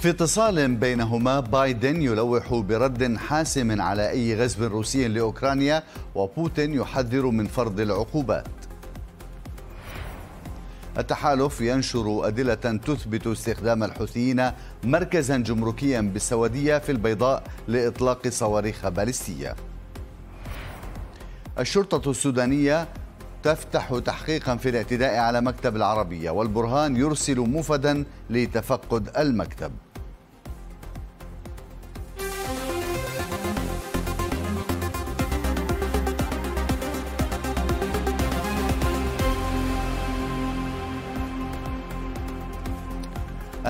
في اتصال بينهما بايدن يلوح برد حاسم على أي غزو روسي لأوكرانيا وبوتين يحذر من فرض العقوبات التحالف ينشر أدلة تثبت استخدام الحوثيين مركزا جمركيا بالسوديه في البيضاء لإطلاق صواريخ باليستية الشرطة السودانية تفتح تحقيقا في الاعتداء على مكتب العربية والبرهان يرسل موفدا لتفقد المكتب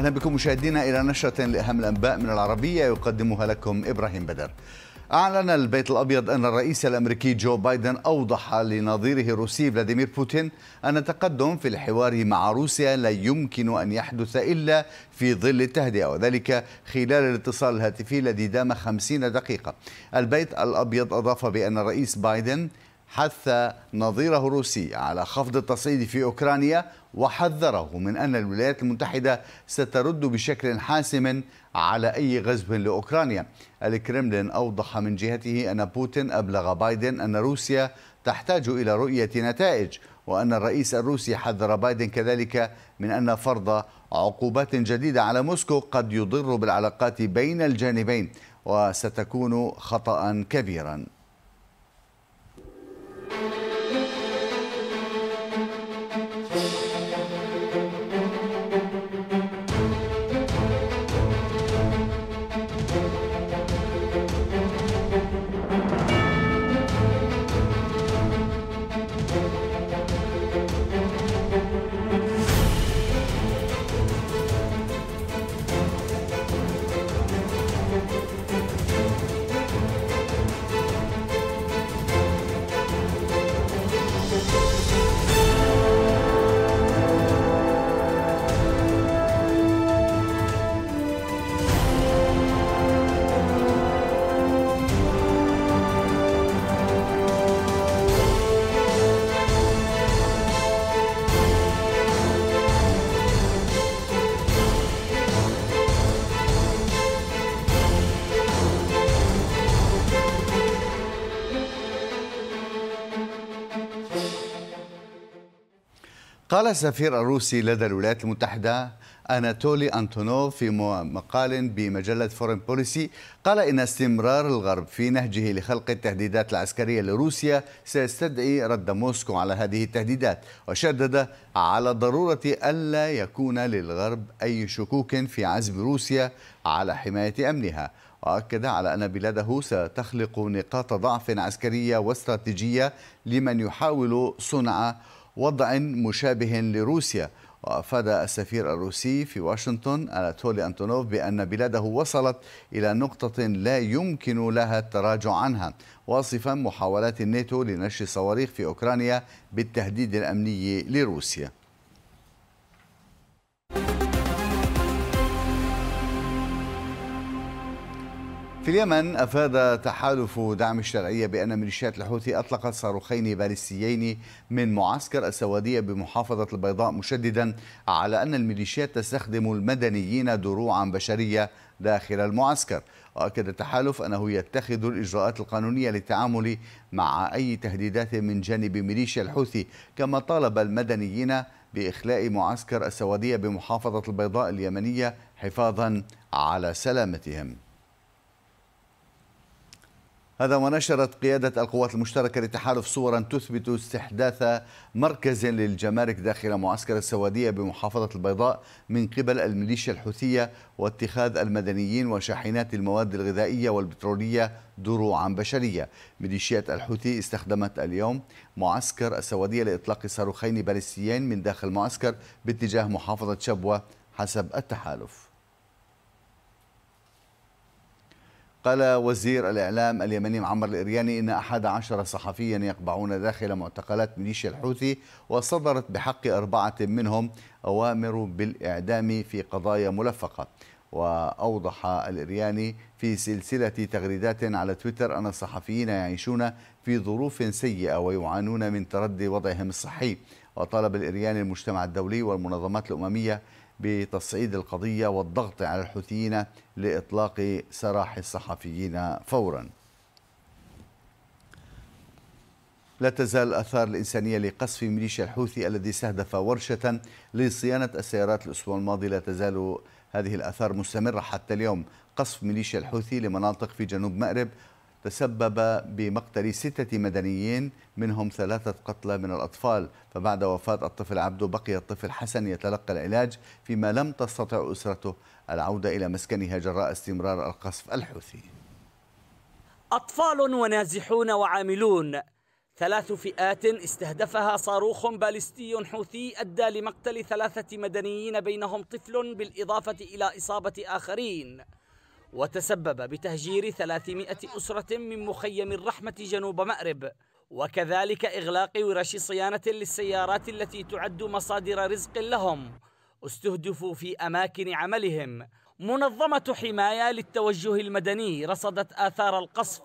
أهلا بكم مشاهدينا إلى نشرة لأهم الأنباء من العربية يقدمها لكم إبراهيم بدر أعلن البيت الأبيض أن الرئيس الأمريكي جو بايدن أوضح لنظيره الروسي فلاديمير بوتين أن التقدم في الحوار مع روسيا لا يمكن أن يحدث إلا في ظل التهدئة وذلك خلال الاتصال الهاتفي الذي دام 50 دقيقة البيت الأبيض أضاف بأن الرئيس بايدن حث نظيره الروسي على خفض التصعيد في أوكرانيا وحذره من أن الولايات المتحدة سترد بشكل حاسم على أي غزو لأوكرانيا الكرملين أوضح من جهته أن بوتين أبلغ بايدن أن روسيا تحتاج إلى رؤية نتائج وأن الرئيس الروسي حذر بايدن كذلك من أن فرض عقوبات جديدة على موسكو قد يضر بالعلاقات بين الجانبين وستكون خطأ كبيراً قال السفير الروسي لدى الولايات المتحدة أناتولي أنتونوف في مقال بمجلة فورين بوليسي قال إن استمرار الغرب في نهجه لخلق التهديدات العسكرية لروسيا سيستدعي رد موسكو على هذه التهديدات وشدد على ضرورة ألا يكون للغرب أي شكوك في عزم روسيا على حماية أمنها وأكد على أن بلاده ستخلق نقاط ضعف عسكرية واستراتيجية لمن يحاول صنع وضع مشابه لروسيا وأفاد السفير الروسي في واشنطن أناتولي أنتونوف بأن بلاده وصلت إلى نقطة لا يمكن لها التراجع عنها واصفا محاولات الناتو لنشر صواريخ في أوكرانيا بالتهديد الأمني لروسيا في اليمن أفاد تحالف دعم الشرعية بأن ميليشيات الحوثي أطلقت صاروخين باليستيين من معسكر السوادية بمحافظة البيضاء مشددا على أن الميليشيات تستخدم المدنيين دروعا بشرية داخل المعسكر وأكد التحالف أنه يتخذ الإجراءات القانونية للتعامل مع أي تهديدات من جانب ميليشيا الحوثي كما طالب المدنيين بإخلاء معسكر السوادية بمحافظة البيضاء اليمنية حفاظا على سلامتهم هذا ونشرت قيادة القوات المشتركة للتحالف صورا تثبت استحداث مركز للجمارك داخل معسكر السوادية بمحافظة البيضاء من قبل الميليشيا الحوثية واتخاذ المدنيين وشاحنات المواد الغذائية والبترولية دروعا بشرية ميليشيات الحوثي استخدمت اليوم معسكر السوادية لإطلاق صاروخين باليستيين من داخل المعسكر باتجاه محافظة شبوة حسب التحالف قال وزير الإعلام اليمني معمر الإرياني إن أحد عشر صحفيا يقبعون داخل معتقلات ميليشيا الحوثي وصدرت بحق أربعة منهم أوامر بالإعدام في قضايا ملفقة وأوضح الإرياني في سلسلة تغريدات على تويتر أن الصحفيين يعيشون في ظروف سيئة ويعانون من تردي وضعهم الصحي وطالب الإرياني المجتمع الدولي والمنظمات الأممية بتصعيد القضية والضغط على الحوثيين لإطلاق سراح الصحفيين فورا لا تزال الآثار الإنسانية لقصف ميليشيا الحوثي الذي استهدف ورشة لصيانة السيارات الأسبوع الماضي لا تزال هذه الآثار مستمرة حتى اليوم قصف ميليشيا الحوثي لمناطق في جنوب مأرب تسبب بمقتل ستة مدنيين منهم ثلاثة قتلى من الأطفال فبعد وفاة الطفل عبده بقي الطفل حسن يتلقى العلاج فيما لم تستطع أسرته العودة إلى مسكنها جراء استمرار القصف الحوثي أطفال ونازحون وعاملون ثلاث فئات استهدفها صاروخ باليستي حوثي أدى لمقتل ثلاثة مدنيين بينهم طفل بالإضافة إلى إصابة آخرين وتسبب بتهجير 300 أسرة من مخيم الرحمة جنوب مأرب وكذلك إغلاق ورش صيانة للسيارات التي تعد مصادر رزق لهم استهدفوا في أماكن عملهم منظمة حماية للتوجه المدني رصدت آثار القصف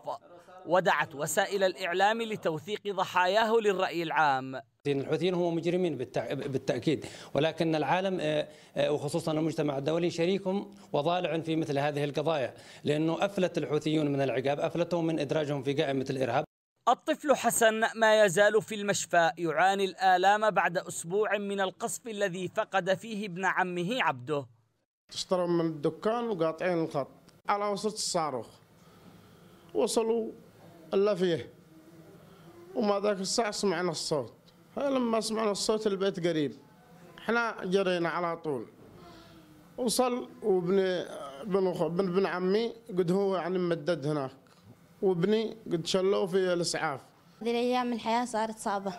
ودعت وسائل الإعلام لتوثيق ضحاياه للرأي العام الحوثيين هم مجرمين بالتأكيد ولكن العالم آه، آه، وخصوصا المجتمع الدولي شريكهم وضالع في مثل هذه القضايا لأنه أفلت الحوثيون من العقاب أفلتهم من إدراجهم في قائمة الإرهاب الطفل حسن ما يزال في المشفى يعاني الآلام بعد أسبوع من القصف الذي فقد فيه ابن عمه عبده اشتروا من الدكان وقاطعين الخط على وسط الصاروخ وصلوا إلا فيه وما ذاك الساعة سمعنا الصوت لما سمعنا الصوت البيت قريب احنا جرينا على طول وصل وابن ابن ابن ابن عمي قد هو يعني ممدد هناك وابني قد شلوه في الاسعاف هذه الايام الحياه صارت صعبه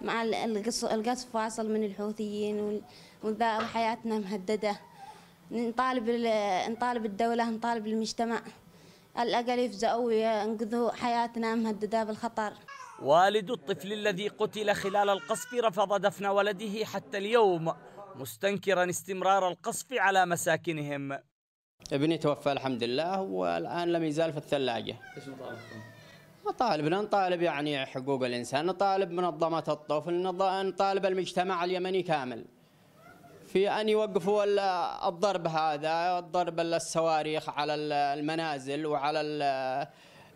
مع القصف واصل من الحوثيين وحياتنا مهدده نطالب نطالب الدوله نطالب المجتمع الأقل يفزعوا وينقذوا حياتنا مهددة بالخطر والد الطفل الذي قتل خلال القصف رفض دفن ولده حتى اليوم مستنكرا استمرار القصف على مساكنهم ابني توفى الحمد لله والآن لم يزال في الثلاجة ايش مطالبكم؟ مطالبنا نطالب يعني حقوق الإنسان نطالب منظمة الطفل نطالب المجتمع اليمني كامل في أن يوقفوا الضرب هذا الضرب الصواريخ على المنازل وعلى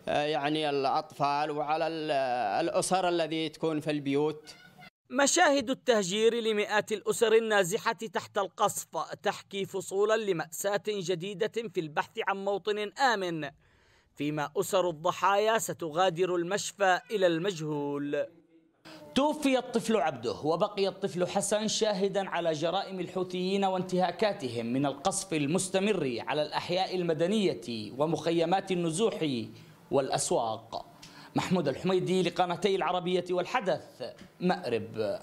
يعني الأطفال وعلى الأسر الذي تكون في البيوت مشاهد التهجير لمئات الأسر النازحة تحت القصف تحكي فصولا لمأساة جديدة في البحث عن موطن آمن فيما أسر الضحايا ستغادر المشفى إلى المجهول توفي الطفل عبده وبقي الطفل حسن شاهدا على جرائم الحوثيين وانتهاكاتهم من القصف المستمر على الأحياء المدنية ومخيمات النزوح والأسواق محمود الحميدي لقناتي العربية والحدث مأرب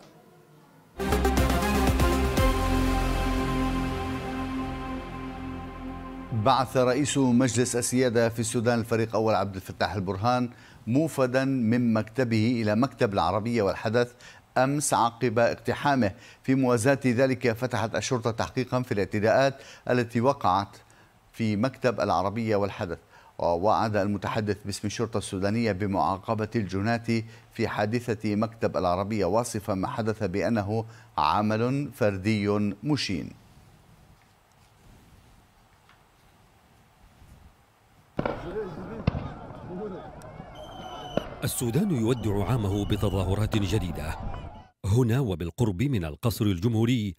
بعث رئيس مجلس السيادة في السودان الفريق أول عبد الفتاح البرهان موفدا من مكتبه إلى مكتب العربية والحدث أمس عقب اقتحامه في موازاة ذلك فتحت الشرطة تحقيقا في الاعتداءات التي وقعت في مكتب العربية والحدث ووعد المتحدث باسم الشرطة السودانية بمعاقبة الجنات في حادثة مكتب العربية واصفا ما حدث بأنه عمل فردي مشين السودان يودع عامه بتظاهرات جديدة هنا وبالقرب من القصر الجمهوري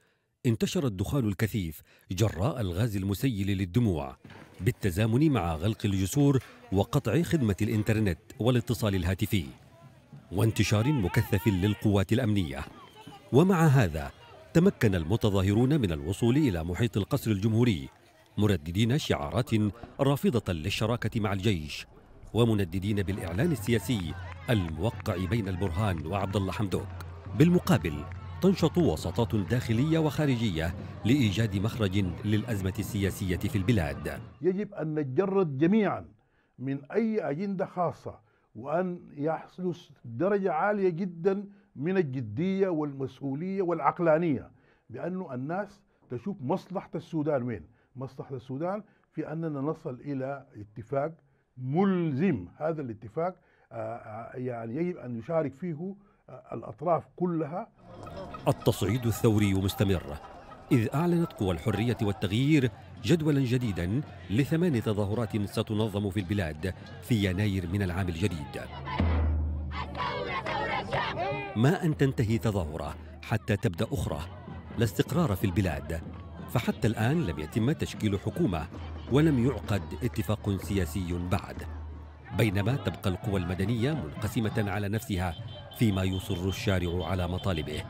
انتشر الدخان الكثيف جراء الغاز المسيل للدموع بالتزامن مع غلق الجسور وقطع خدمة الإنترنت والاتصال الهاتفي وانتشار مكثف للقوات الأمنية ومع هذا تمكن المتظاهرون من الوصول إلى محيط القصر الجمهوري مرددين شعارات رافضة للشراكة مع الجيش ومنددين بالإعلان السياسي الموقع بين البرهان وعبد الله حمدوك بالمقابل تنشط وساطات داخلية وخارجية لإيجاد مخرج للأزمة السياسية في البلاد يجب أن نتجرد جميعا من أي أجندة خاصة وأن يحدث درجة عالية جدا من الجدية والمسؤولية والعقلانية بأنه الناس تشوف مصلحة السودان وين مصلحة السودان في أننا نصل إلى اتفاق ملزم هذا الاتفاق آه، آه، يعني يجب أن يشارك فيه آه، الأطراف كلها التصعيد الثوري مستمر إذ أعلنت قوى الحرية والتغيير جدولا جديدا لثمان تظاهرات ستنظم في البلاد في يناير من العام الجديد ما أن تنتهي تظاهرة حتى تبدأ أخرى لا استقرار في البلاد فحتى الآن لم يتم تشكيل حكومة ولم يعقد اتفاق سياسي بعد بينما تبقى القوى المدنيه منقسمه على نفسها فيما يصر الشارع على مطالبه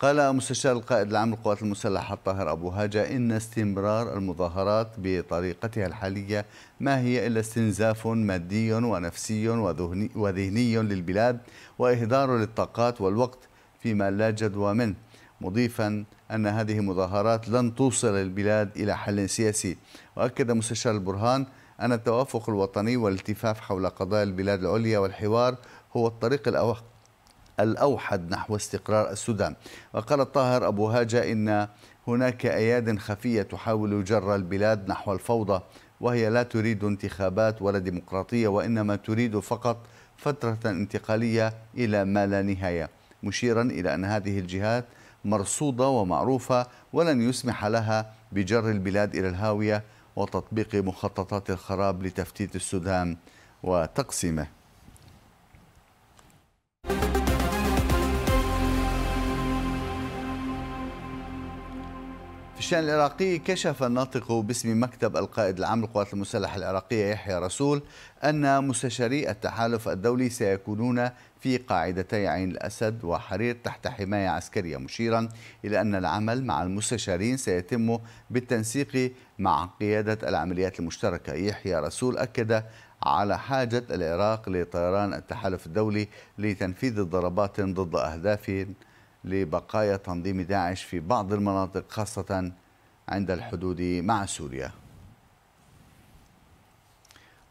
قال مستشار القائد العام للقوات المسلحة الطاهر أبو هاجة إن استمرار المظاهرات بطريقتها الحالية ما هي إلا استنزاف مادي ونفسي وذهني, للبلاد وإهدار للطاقات والوقت فيما لا جدوى منه مضيفا أن هذه المظاهرات لن توصل البلاد إلى حل سياسي وأكد مستشار البرهان أن التوافق الوطني والالتفاف حول قضايا البلاد العليا والحوار هو الطريق الأوحد نحو استقرار السودان وقال طاهر أبو هاجة إن هناك أياد خفية تحاول جر البلاد نحو الفوضى وهي لا تريد انتخابات ولا ديمقراطية وإنما تريد فقط فترة انتقالية إلى ما لا نهاية مشيرا إلى أن هذه الجهات مرصودة ومعروفة ولن يسمح لها بجر البلاد إلى الهاوية وتطبيق مخططات الخراب لتفتيت السودان وتقسيمه في الشان العراقي كشف الناطق باسم مكتب القائد العام للقوات المسلحة العراقية يحيى رسول أن مستشاري التحالف الدولي سيكونون في قاعدتي عين الأسد وحرير تحت حماية عسكرية مشيرا إلى أن العمل مع المستشارين سيتم بالتنسيق مع قيادة العمليات المشتركة يحيى رسول أكد على حاجة العراق لطيران التحالف الدولي لتنفيذ ضربات ضد أهداف لبقايا تنظيم داعش في بعض المناطق خاصة عند الحدود مع سوريا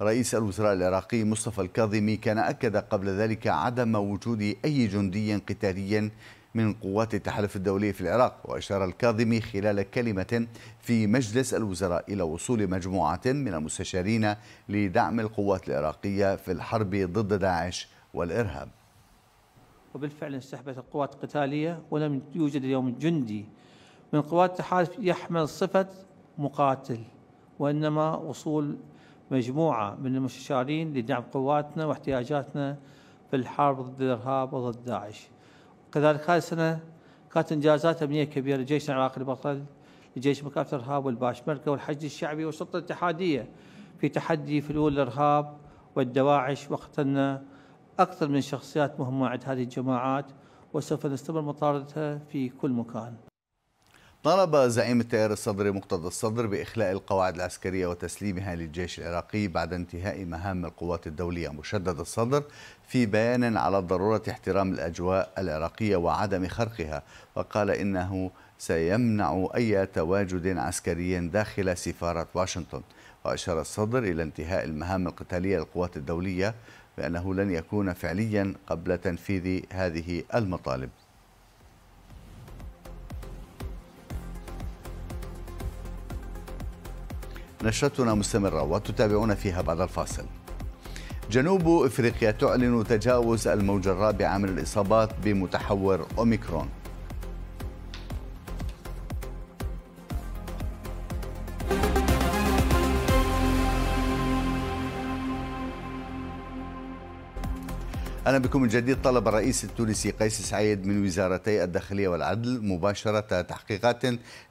رئيس الوزراء العراقي مصطفى الكاظمي كان أكد قبل ذلك عدم وجود أي جندي قتالي من قوات التحالف الدولي في العراق وأشار الكاظمي خلال كلمة في مجلس الوزراء إلى وصول مجموعة من المستشارين لدعم القوات العراقية في الحرب ضد داعش والإرهاب وبالفعل انسحبت القوات القتالية ولم يوجد اليوم جندي من قوات التحالف يحمل صفة مقاتل وإنما وصول مجموعة من المستشارين لدعم قواتنا واحتياجاتنا في الحرب ضد الإرهاب وضد داعش كذلك هذه السنة كانت إنجازات أمنية كبيرة للجيش العراقي البطل لجيش مكافحة الإرهاب والباشمركة والحشد الشعبي والسلطة الاتحادية في تحدي فلول الإرهاب والدواعش وقتلنا أكثر من شخصيات مهمة عند هذه الجماعات وسوف نستمر مطاردتها في كل مكان طلب زعيم التيار الصدري مقتدى الصدر بإخلاء القواعد العسكرية وتسليمها للجيش العراقي بعد انتهاء مهام القوات الدولية مشدد الصدر في بيان على ضرورة احترام الأجواء العراقية وعدم خرقها وقال إنه سيمنع أي تواجد عسكري داخل سفارة واشنطن وأشار الصدر إلى انتهاء المهام القتالية للقوات الدولية بأنه لن يكون فعليا قبل تنفيذ هذه المطالب نشرتنا مستمرة وتتابعون فيها بعد الفاصل جنوب افريقيا تعلن تجاوز الموجة الرابعة من الاصابات بمتحور اوميكرون أهلا بكم من جديد طلب الرئيس التونسي قيس سعيد من وزارتي الداخلية والعدل مباشرة تحقيقات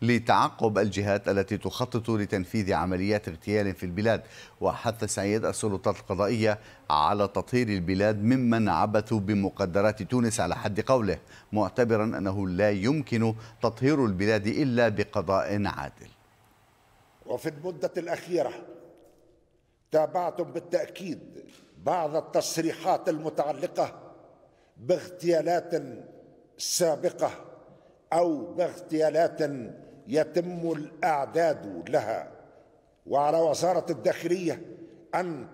لتعقب الجهات التي تخطط لتنفيذ عمليات اغتيال في البلاد وحث سعيد السلطات القضائية على تطهير البلاد ممن عبثوا بمقدرات تونس على حد قوله معتبرا أنه لا يمكن تطهير البلاد إلا بقضاء عادل وفي المدة الأخيرة تابعتم بالتاكيد بعض التصريحات المتعلقه باغتيالات سابقه او باغتيالات يتم الاعداد لها وعلى وزاره الداخليه ان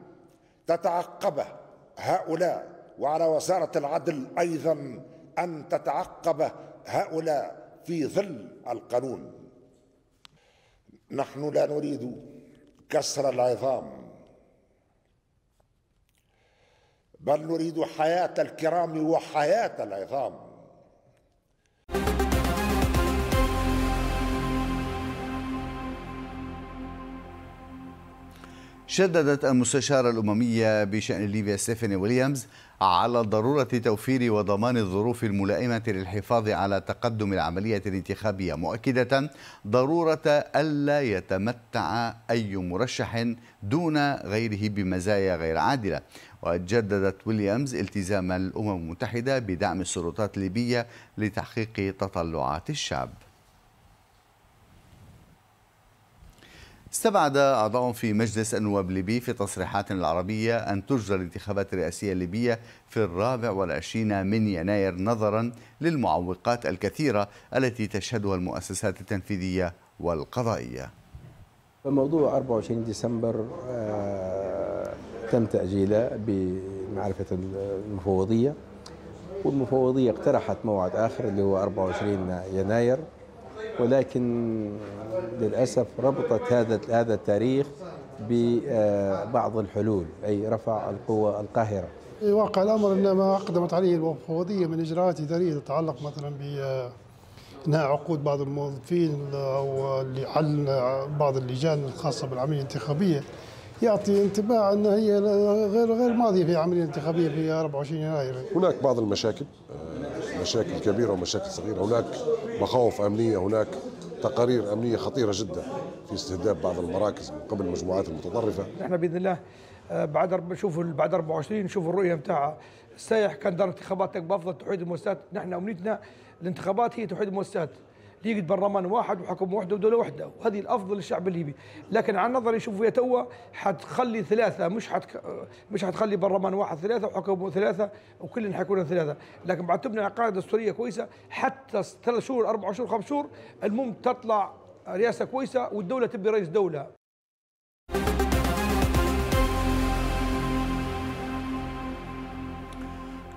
تتعقب هؤلاء وعلى وزاره العدل ايضا ان تتعقب هؤلاء في ظل القانون نحن لا نريد كسر العظام بل نريد حياة الكرام وحياة العظام شددت المستشارة الأممية بشأن ليبيا ستيفاني ويليامز على ضرورة توفير وضمان الظروف الملائمة للحفاظ على تقدم العملية الانتخابية مؤكدة ضرورة ألا يتمتع أي مرشح دون غيره بمزايا غير عادلة وجددت ويليامز التزام الأمم المتحدة بدعم السلطات الليبية لتحقيق تطلعات الشعب استبعد أعضاء في مجلس النواب الليبي في تصريحات العربية أن تجرى الانتخابات الرئاسية الليبية في الرابع والعشرين من يناير نظرا للمعوقات الكثيرة التي تشهدها المؤسسات التنفيذية والقضائية موضوع 24 ديسمبر آه، تم تأجيله بمعرفة المفوضية والمفوضية اقترحت موعد آخر اللي هو 24 يناير ولكن للأسف ربطت هذا هذا التاريخ ببعض آه، الحلول أي رفع القوة القاهرة في إيوه، واقع الأمر أن ما أقدمت عليه المفوضيه من إجراءات إدارية تتعلق مثلا ب إنهاء عقود بعض الموظفين أو لحل بعض اللجان الخاصة بالعملية الانتخابية يعطي انطباع أن هي غير غير ماضية في عملية انتخابية في 24 يناير هناك بعض المشاكل آه، مشاكل كبيره ومشاكل صغيره هناك مخاوف امنيه هناك تقارير امنيه خطيره جدا في استهداف بعض المراكز من قبل المجموعات المتطرفه احنا باذن الله آه، بعد نشوف بعد 24 نشوف الرؤيه نتاع السايح كان دار انتخاباتك بافضل توحيد المؤسسات نحن امنيتنا الانتخابات هي توحيد المؤسسات ليقد برلمان واحد وحكم وحده ودوله وحده وهذه الافضل للشعب الليبي لكن على نظري شوفوا فيها توا حتخلي ثلاثه مش حتك... مش حتخلي برلمان واحد ثلاثه وحكم ثلاثه وكلنا حيكونوا ثلاثه لكن بعد تبنى قاعده دستوريه كويسه حتى ثلاث شهور اربع شهور خمس شهور المهم تطلع رئاسه كويسه والدوله تبي رئيس دوله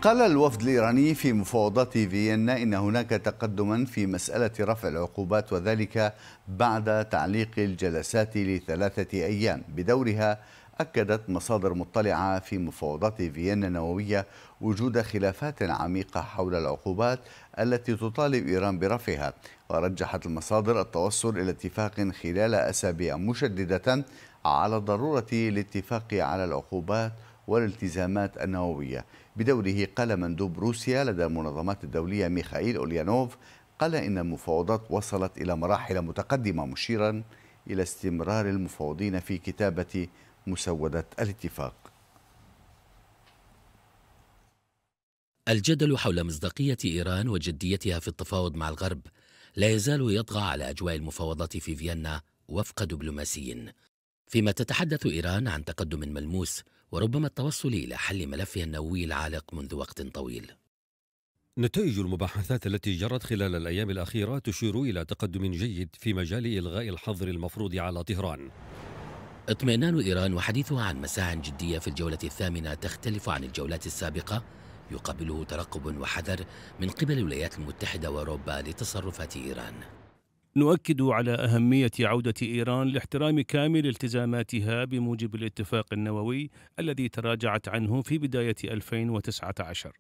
قال الوفد الإيراني في مفاوضات فيينا إن هناك تقدما في مسألة رفع العقوبات وذلك بعد تعليق الجلسات لثلاثة أيام بدورها أكدت مصادر مطلعة في مفاوضات فيينا النووية وجود خلافات عميقة حول العقوبات التي تطالب إيران برفعها ورجحت المصادر التوصل إلى اتفاق خلال أسابيع مشددة على ضرورة الاتفاق على العقوبات والالتزامات النووية بدوره قال مندوب روسيا لدى المنظمات الدولية ميخائيل أوليانوف قال إن المفاوضات وصلت إلى مراحل متقدمة مشيرا إلى استمرار المفاوضين في كتابة مسودة الاتفاق الجدل حول مصداقية إيران وجديتها في التفاوض مع الغرب لا يزال يطغى على أجواء المفاوضات في فيينا وفق دبلوماسيين فيما تتحدث إيران عن تقدم ملموس وربما التوصل إلى حل ملفها النووي العالق منذ وقت طويل نتائج المباحثات التي جرت خلال الأيام الأخيرة تشير إلى تقدم جيد في مجال إلغاء الحظر المفروض على طهران اطمئنان إيران وحديثها عن مساع جدية في الجولة الثامنة تختلف عن الجولات السابقة يقابله ترقب وحذر من قبل الولايات المتحدة وأوروبا لتصرفات إيران نؤكد على أهمية عودة إيران لاحترام كامل التزاماتها بموجب الاتفاق النووي الذي تراجعت عنه في بداية 2019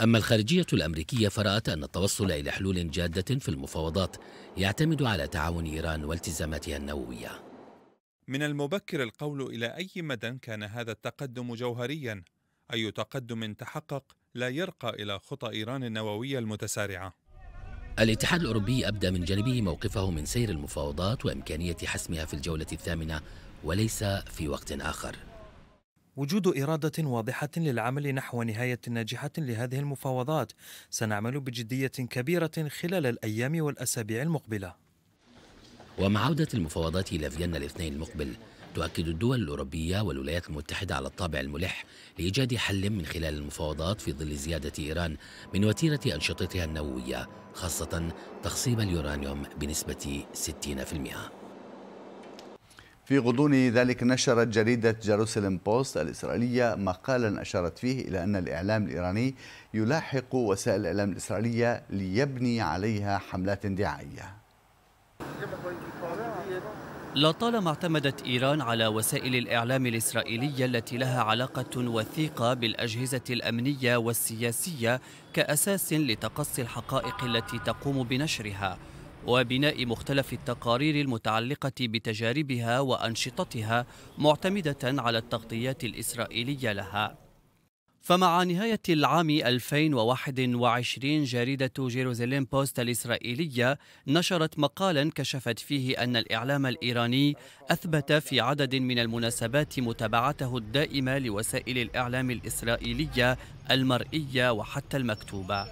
أما الخارجية الأمريكية فرأت أن التوصل إلى حلول جادة في المفاوضات يعتمد على تعاون إيران والتزاماتها النووية من المبكر القول إلى أي مدى كان هذا التقدم جوهريا أي تقدم تحقق لا يرقى إلى خطى إيران النووية المتسارعة الاتحاد الأوروبي أبدى من جانبه موقفه من سير المفاوضات وإمكانية حسمها في الجولة الثامنة وليس في وقت آخر وجود إرادة واضحة للعمل نحو نهاية ناجحة لهذه المفاوضات سنعمل بجدية كبيرة خلال الأيام والأسابيع المقبلة ومع عودة المفاوضات إلى فيينا الاثنين المقبل تؤكد الدول الأوروبية والولايات المتحدة على الطابع الملح لإيجاد حل من خلال المفاوضات في ظل زيادة إيران من وتيرة أنشطتها النووية خاصة تخصيب اليورانيوم بنسبة 60% في غضون ذلك نشرت جريدة جيروسلم بوست الإسرائيلية مقالا أشارت فيه إلى أن الإعلام الإيراني يلاحق وسائل الإعلام الإسرائيلية ليبني عليها حملات دعائية لطالما اعتمدت إيران على وسائل الإعلام الإسرائيلية التي لها علاقة وثيقة بالأجهزة الأمنية والسياسية كأساس لتقصي الحقائق التي تقوم بنشرها وبناء مختلف التقارير المتعلقة بتجاربها وأنشطتها معتمدة على التغطيات الإسرائيلية لها فمع نهاية العام 2021 جريدة جيروزاليم بوست الإسرائيلية نشرت مقالا كشفت فيه أن الإعلام الإيراني أثبت في عدد من المناسبات متابعته الدائمة لوسائل الإعلام الإسرائيلية المرئية وحتى المكتوبة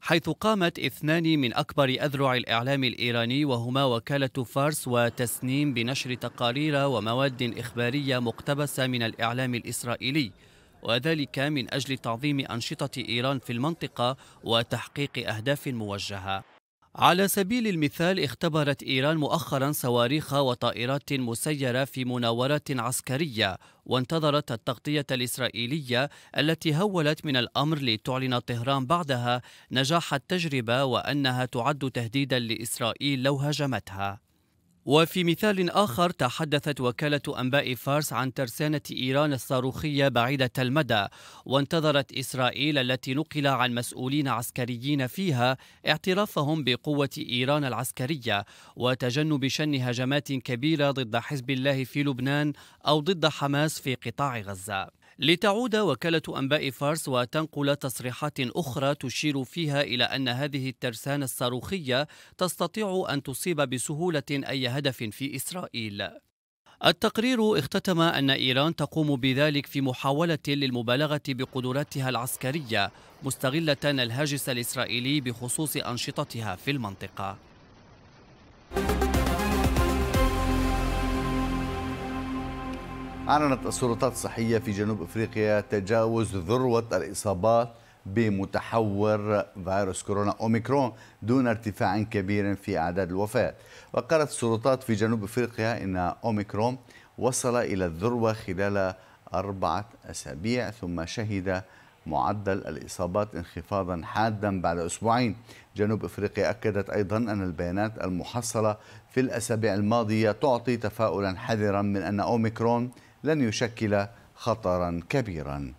حيث قامت اثنان من أكبر أذرع الإعلام الإيراني وهما وكالة فارس وتسنيم بنشر تقارير ومواد إخبارية مقتبسة من الإعلام الإسرائيلي وذلك من أجل تعظيم أنشطة إيران في المنطقة وتحقيق أهداف موجهة على سبيل المثال اختبرت إيران مؤخرا صواريخ وطائرات مسيرة في مناورات عسكرية وانتظرت التغطية الإسرائيلية التي هولت من الأمر لتعلن طهران بعدها نجاح التجربة وأنها تعد تهديدا لإسرائيل لو هاجمتها وفي مثال آخر تحدثت وكالة أنباء فارس عن ترسانة إيران الصاروخية بعيدة المدى وانتظرت إسرائيل التي نقل عن مسؤولين عسكريين فيها اعترافهم بقوة إيران العسكرية وتجنب شن هجمات كبيرة ضد حزب الله في لبنان أو ضد حماس في قطاع غزة لتعود وكالة أنباء فارس وتنقل تصريحات أخرى تشير فيها إلى أن هذه الترسانة الصاروخية تستطيع أن تصيب بسهولة أي هدف في إسرائيل. التقرير اختتم أن إيران تقوم بذلك في محاولة للمبالغة بقدراتها العسكرية مستغلة الهاجس الإسرائيلي بخصوص أنشطتها في المنطقة. أعلنت السلطات الصحية في جنوب أفريقيا تجاوز ذروة الإصابات بمتحور فيروس كورونا أوميكرون دون ارتفاع كبير في أعداد الوفاة وقالت السلطات في جنوب أفريقيا أن أوميكرون وصل إلى الذروة خلال أربعة أسابيع ثم شهد معدل الإصابات انخفاضا حادا بعد أسبوعين جنوب أفريقيا أكدت أيضا أن البيانات المحصلة في الأسابيع الماضية تعطي تفاؤلا حذرا من أن أوميكرون لن يشكل خطرا كبيرا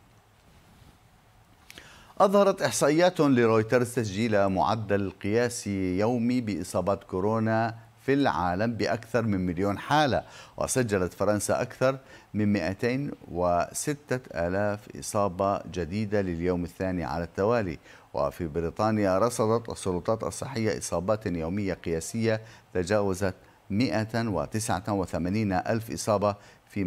أظهرت إحصائيات لرويترز تسجيل معدل قياسي يومي بإصابات كورونا في العالم بأكثر من مليون حالة وسجلت فرنسا أكثر من 206 ألاف إصابة جديدة لليوم الثاني على التوالي وفي بريطانيا رصدت السلطات الصحية إصابات يومية قياسية تجاوزت 189 ألف إصابة Toute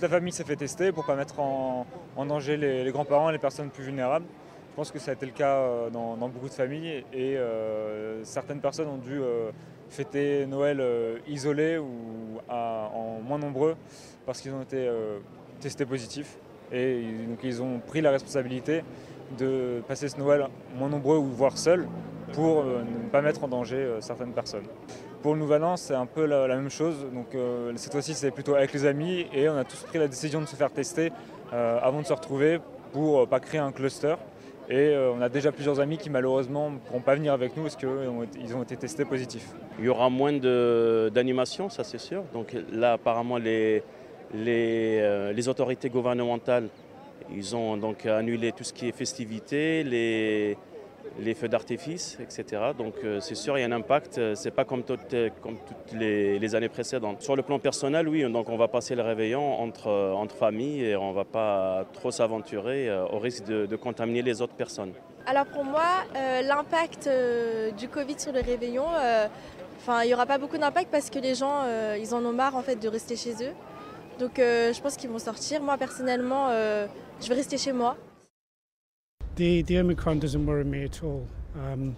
la famille s'est fait tester pour ne pas mettre en, danger les, grands-parents et les personnes plus vulnérables. Je pense que ça a été le cas euh, dans, beaucoup de familles et euh, certaines personnes ont dû euh, fêter Noël isolés ou en moins nombreux parce qu'ils ont été testés positifs. Et donc ils ont pris la responsabilité de passer ce Noël moins nombreux ou voire seuls pour euh, ne pas mettre en danger euh, certaines personnes. Pour le Nouvel An, c'est un peu la, même chose. Donc euh, cette fois-ci, c'est plutôt avec les amis et on a tous pris la décision de se faire tester avant de se retrouver pour ne pas créer un cluster. Et on a déjà plusieurs amis qui malheureusement ne pourront pas venir avec nous parce qu'ils ont, été testés positifs. Il y aura moins d'animation, ça c'est sûr. Donc là, apparemment, les, les autorités gouvernementales ils ont donc annulé tout ce qui est festivités, les, feux d'artifice, etc. Donc euh, c'est sûr, il y a un impact. Euh, ce n'est pas comme toutes, les, années précédentes. Sur le plan personnel, oui, donc on va passer le réveillon entre, euh, familles et on ne va pas trop s'aventurer au risque de, contaminer les autres personnes. Alors pour moi, l'impact du Covid sur le réveillon, il n'y aura pas beaucoup d'impact parce que les gens, ils en ont marre en fait de rester chez eux. Donc euh, je pense qu'ils vont sortir. Moi personnellement, euh, je vais rester chez moi. The, the Omicron doesn't worry me at all. Um,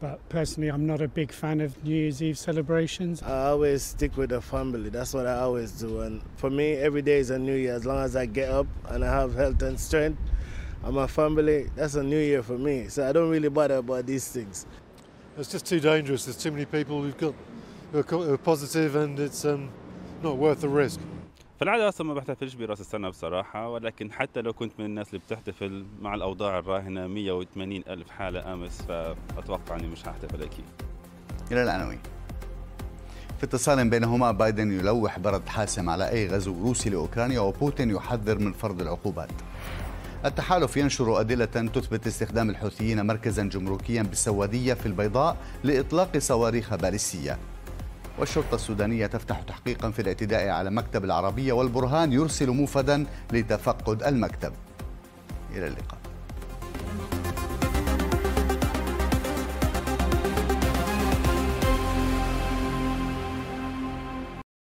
but personally, I'm not a big fan of New Year's Eve celebrations. I always stick with the family. That's what I always do. And for me, every day is a new year. As long as I get up and I have health and strength and my family, that's a new year for me. So I don't really bother about these things. It's just too dangerous. There's too many people who've got who are, positive and it's um, not worth the risk. في العاده اصلا ما بحتفلش براس السنه بصراحه ولكن حتى لو كنت من الناس اللي بتحتفل مع الاوضاع الراهنه 180 الف حاله امس فاتوقع اني مش هحتفل اكيد الى العناوين في اتصال بينهما بايدن يلوح برد حاسم على اي غزو روسي لاوكرانيا وبوتين يحذر من فرض العقوبات التحالف ينشر أدلة تثبت استخدام الحوثيين مركزا جمركيا بالسوادية في البيضاء لإطلاق صواريخ باليستية والشرطة السودانية تفتح تحقيقا في الاعتداء على مكتب العربية والبرهان يرسل موفدا لتفقد المكتب إلى اللقاء